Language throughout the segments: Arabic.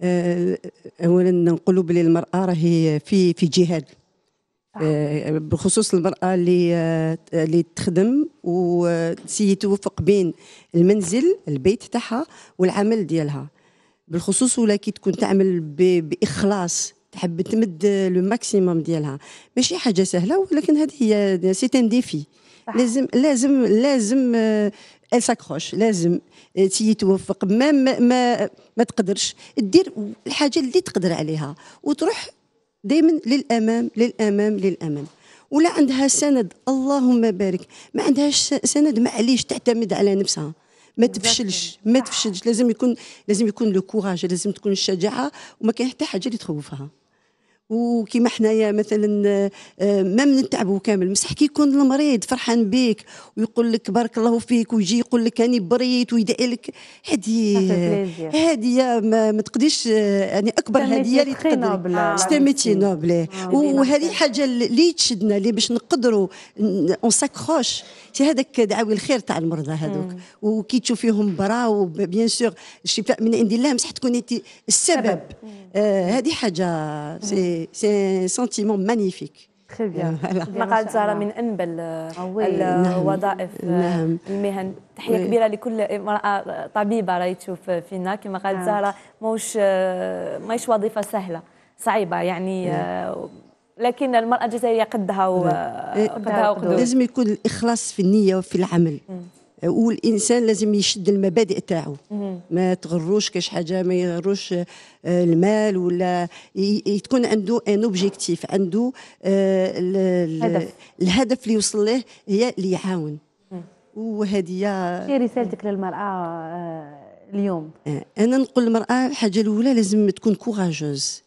آه، اولا نقولوا بلي المراه راهي في في جهاد آه، بخصوص المراه اللي آه، اللي تخدم وتسي توفق بين المنزل البيت تاعها والعمل ديالها بالخصوص ولا كي تكون تعمل باخلاص تحب تمد لو ماكسيموم ديالها ماشي حاجه سهله ولكن هذه هي سي ان ديفي لازم لازم لازم ساكروش لازم آه، تي توفق ما ما ما تقدرش دير الحاجه اللي تقدر عليها وتروح دائما للامام للامام للامام ولا عندها سند اللهم بارك ما عندهاش سند معليش تعتمد على نفسها ما تفشلش ما تفشلش لازم يكون لازم يكون لو كوراج لازم تكون الشجاعه وما كاين حتى حاجه اللي تخوفها وكيما حنايا مثلا آه، ما نتعبوا كامل مسح كي يكون المريض فرحان بك ويقول لك بارك الله فيك ويجي يقول لك اني بريت ويدعي هذه هذه ما, ما تقديش آه، يعني اكبر هديه اللي تقدر ستاميتي نوبل وهذه حاجه اللي تشدنا اللي باش نقدروا اون ساكروش هذاك دعاوي الخير تاع المرضى هذوك وكي تشوفيهم برا وبيان سور الشفاء من عند الله مسح تكون انت السبب آه، هذه آه حاجه سي سي سنتيمون مانيفيك تري بيان مقعد زهره من انبل آه، آه، الوظائف آه، نعم. المهن تحيه كبيره لكل امراه طبيبه راهي تشوف فينا كما قالت نعم. زهره ماهوش ماهيش وظيفه سهله صعيبه يعني نعم. لكن المراه الجزائريه قدها وقدها نعم. إيه، وقدها لازم يكون الاخلاص في النيه وفي العمل والانسان لازم يشد المبادئ تاعو ما تغروش كاش حاجه ما يغروش آه، المال ولا تكون عنده ان اوبجيكتيف عنده آه، الهدف الهدف اللي يوصل له هي اللي يعاون وهدية شي رسالتك للمرأة آه، اليوم أنا نقول للمرأة الحاجة الأولى لازم تكون كوراجوز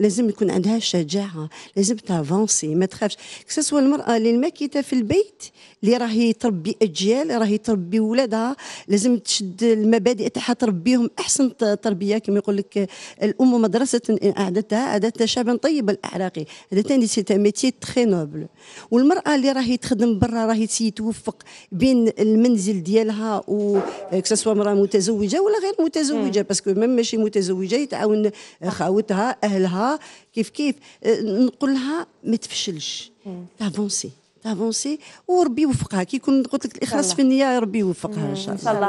لازم يكون عندها شجاعه لازم تافونسي ما تخافش كسوا المراه اللي الماكيته في البيت اللي راهي تربي اجيال راهي تربي ولادها لازم تشد المبادئ تاعها تربيهم احسن تربيه كما يقول لك الام مدرسه ان أعدتها أعدتها شابا طيب الأعراقي هذا تاني سيتا ميتي تخي نوبل والمراه اللي راهي تخدم برا راهي توفق بين المنزل ديالها و مراه متزوجه ولا غير متزوجه باسكو ميم ماشي متزوجه يتعاون خاوتها اهلها كيف كيف آه، نقول لها ما تفشلش تافونسي تافونسي وربي يوفقها كي يكون قلت لك الاخلاص في النيه ربي يوفقها ان شاء الله